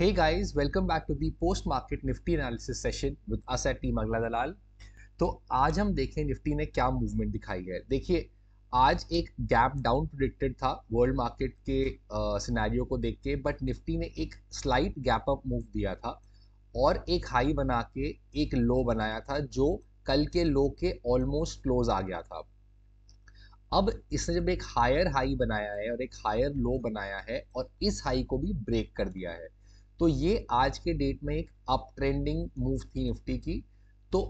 Hey guys, welcome back to the post market Nifty analysis session with us at Team Agla Dalal. तो आज हम देखें Nifty ने क्या मूवमेंट दिखाई है देखिए आज एक गैप डाउन प्रोडिक्टेड था वर्ल्ड मार्केट के सिनेरियो को देख के बट निफ्टी ने एक स्लाइट गैप अप मूव दिया था और एक हाई बना के एक लो बनाया था जो कल के लो के ऑलमोस्ट क्लोज आ गया था अब इसने जब एक हायर हाई बनाया है और एक हायर लो बनाया है और इस हाई को भी ब्रेक कर दिया है तो ये आज के डेट में एक अप ट्रेंडिंग मूव थी निफ्टी की तो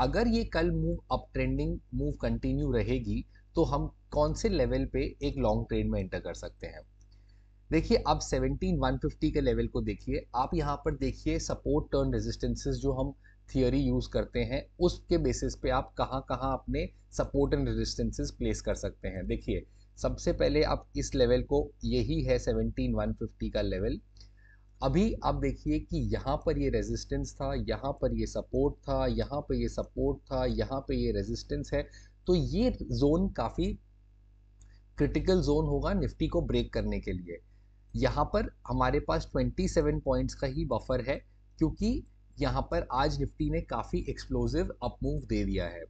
अगर ये कल move up trending move continue रहेगी तो हम कौन से लेवल पे एक लॉन्ग ट्रेड में एंटर कर सकते हैं देखिए आप 17150 के लेवल को देखिए आप यहाँ पर देखिए सपोर्ट टर्न रेजिस्टेंसेस जो हम थियोरी यूज़ करते हैं उसके बेसिस पे आप कहाँ कहाँ अपने सपोर्ट एंड रेजिस्टेंसेस प्लेस कर सकते हैं देखिए सबसे पहले आप इस लेवल को यही है 17150 का लेवल अभी आप देखिए कि यहाँ पर ये रेजिस्टेंस था यहाँ पर ये सपोर्ट था यहाँ पर ये सपोर्ट था यहाँ पर ये रेजिस्टेंस है तो ये जोन काफ़ी क्रिटिकल जोन होगा निफ्टी को ब्रेक करने के लिए यहाँ पर हमारे पास 27 पॉइंट्स का ही बफर है क्योंकि यहाँ पर आज निफ्टी ने काफ़ी एक्सप्लोजिव अपमूव दे दिया है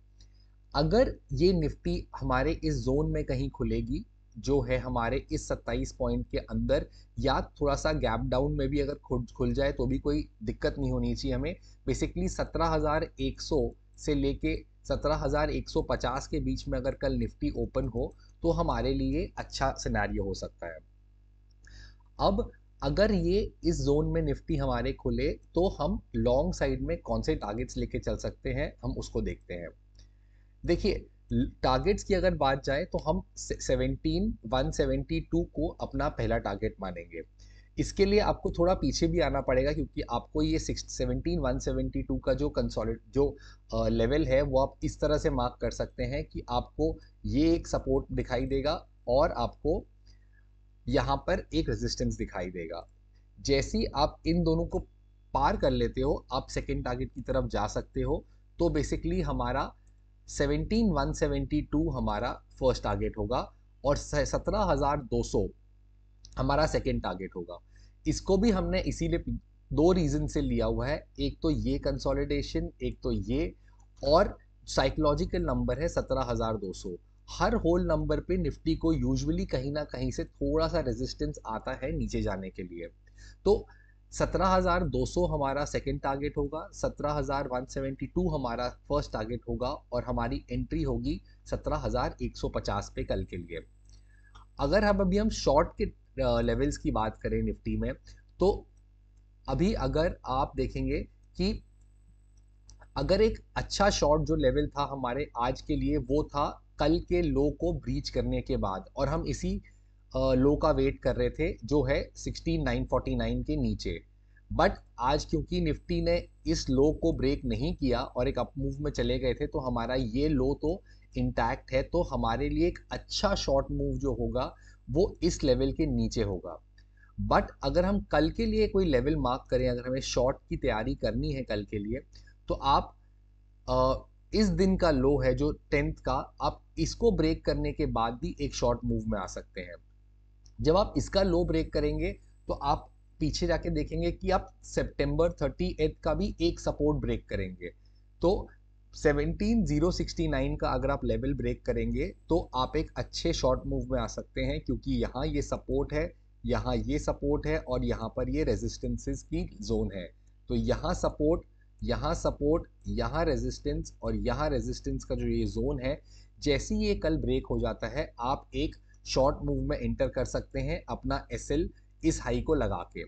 अगर ये निफ्टी हमारे इस जोन में कहीं खुलेगी जो है हमारे इस 27 पॉइंट के अंदर या थोड़ा सा गैप डाउन में भी अगर खुद खुल जाए तो भी कोई दिक्कत नहीं होनी चाहिए हमें बेसिकली 17,100 से लेके 17,150 के बीच में अगर कल निफ्टी ओपन हो तो हमारे लिए अच्छा सिनेरियो हो सकता है अब अगर ये इस जोन में निफ्टी हमारे खुले तो हम लॉन्ग साइड में कौन से टारगेट्स लेके चल सकते हैं हम उसको देखते हैं देखिए टारगेट्स की अगर बात जाए तो हम 17 172 को अपना पहला टारगेट मानेंगे इसके लिए आपको थोड़ा पीछे भी आना पड़ेगा क्योंकि आपको ये सेवनटीन वन सेवेंटी टू का जो कंसोलिड जो लेवल है वो आप इस तरह से मार्क कर सकते हैं कि आपको ये एक सपोर्ट दिखाई देगा और आपको यहाँ पर एक रेजिस्टेंस दिखाई देगा जैसी आप इन दोनों को पार कर लेते हो आप सेकेंड टारगेट की तरफ जा सकते हो तो बेसिकली हमारा 17172 हमारा फर्स्ट टारगेट होगा और 17200 हमारा सेकेंड टारगेट होगा इसको भी हमने इसीलिए दो रीज़न से लिया हुआ है एक तो ये कंसोलिडेशन एक तो ये और साइकोलॉजिकल नंबर है 17200 हर होल नंबर पे निफ्टी को यूजुअली कहीं ना कहीं से थोड़ा सा रेजिस्टेंस आता है नीचे जाने के लिए तो 17,200 हमारा सेकेंड टारगेट होगा 17,172 हमारा फर्स्ट टारगेट होगा और हमारी एंट्री होगी 17,150 पे कल के लिए अगर हम अभी हम शॉर्ट के लेवल्स की बात करें निफ्टी में तो अभी अगर आप देखेंगे कि अगर एक अच्छा शॉर्ट जो लेवल था हमारे आज के लिए वो था कल के लो को ब्रीच करने के बाद और हम इसी लो का वेट कर रहे थे जो है 16949 के नीचे बट आज क्योंकि निफ्टी ने इस लो को ब्रेक नहीं किया और एक अप मूव में चले गए थे तो हमारा ये लो तो इंटैक्ट है तो हमारे लिए एक अच्छा शॉर्ट मूव जो होगा वो इस लेवल के नीचे होगा बट अगर हम कल के लिए कोई लेवल मार्क करें अगर हमें शॉर्ट की तैयारी करनी है कल के लिए तो आप आ, इस दिन का लो है जो टेंथ का आप इसको ब्रेक करने के बाद भी एक शॉर्ट मूव में आ सकते हैं जब आप इसका लो ब्रेक करेंगे तो आप पीछे जाके देखेंगे कि आप सेप्टेम्बर थर्टी का भी एक सपोर्ट ब्रेक करेंगे तो 17069 का अगर आप लेवल ब्रेक करेंगे तो आप एक अच्छे शॉर्ट मूव में आ सकते हैं क्योंकि यहाँ ये सपोर्ट है यहाँ ये सपोर्ट है और यहाँ पर ये रेजिस्टेंसेस की जोन है तो यहाँ सपोर्ट यहाँ सपोर्ट यहाँ रेजिस्टेंस और यहाँ रेजिस्टेंस का जो ये जोन है जैसे ही ये कल ब्रेक हो जाता है आप एक शॉर्ट मूव में एंटर कर सकते हैं अपना एस इस हाई को लगा के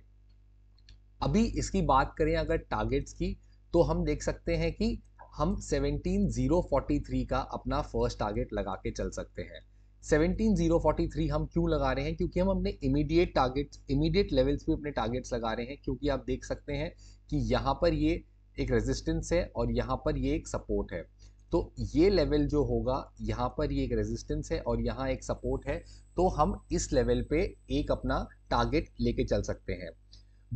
अभी इसकी बात करें अगर टारगेट्स की तो हम देख सकते हैं कि हम 17043 का अपना फर्स्ट टारगेट लगा के चल सकते हैं 17043 हम क्यों लगा रहे हैं क्योंकि हम अपने इमीडिएट टारगेट्स इमीडिएट लेवल्स पे अपने टारगेट्स लगा रहे हैं क्योंकि आप देख सकते हैं कि यहाँ पर ये एक रेजिस्टेंस है और यहाँ पर ये एक सपोर्ट है तो ये लेवल जो होगा यहाँ पर ये एक रेजिस्टेंस है और यहाँ एक सपोर्ट है तो हम इस लेवल पे एक अपना टारगेट लेके चल सकते हैं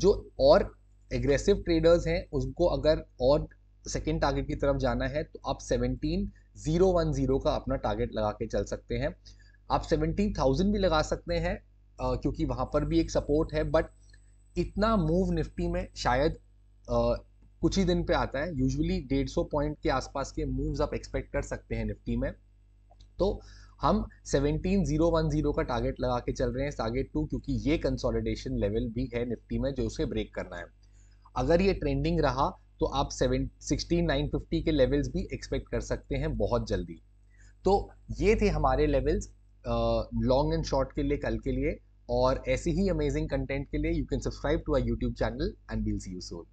जो और एग्रेसिव ट्रेडर्स हैं उनको अगर और सेकेंड टारगेट की तरफ जाना है तो आप सेवनटीन जीरो वन जीरो का अपना टारगेट लगा के चल सकते हैं आप सेवनटीन थाउजेंड भी लगा सकते हैं आ, क्योंकि वहाँ पर भी एक सपोर्ट है बट इतना मूव निफ्टी में शायद आ, कुछ ही दिन पे आता है यूजुअली सौ पॉइंट के आसपास के मूव्स आप एक्सपेक्ट कर सकते हैं निफ्टी में तो हम 17010 का टारगेट लगा के चल रहे हैं टारगेट टू क्योंकि ये कंसोलिडेशन लेवल भी है निफ्टी में जो उसे ब्रेक करना है अगर ये ट्रेंडिंग रहा तो आप सेवन सिक्सटीन नाइन फिफ्टी के लेवल्स भी एक्सपेक्ट कर सकते हैं बहुत जल्दी तो ये थे हमारे लेवल्स लॉन्ग एंड शॉर्ट के लिए कल के लिए और ऐसे ही अमेजिंग कंटेंट के लिए you can subscribe to our YouTube channel and will see you Son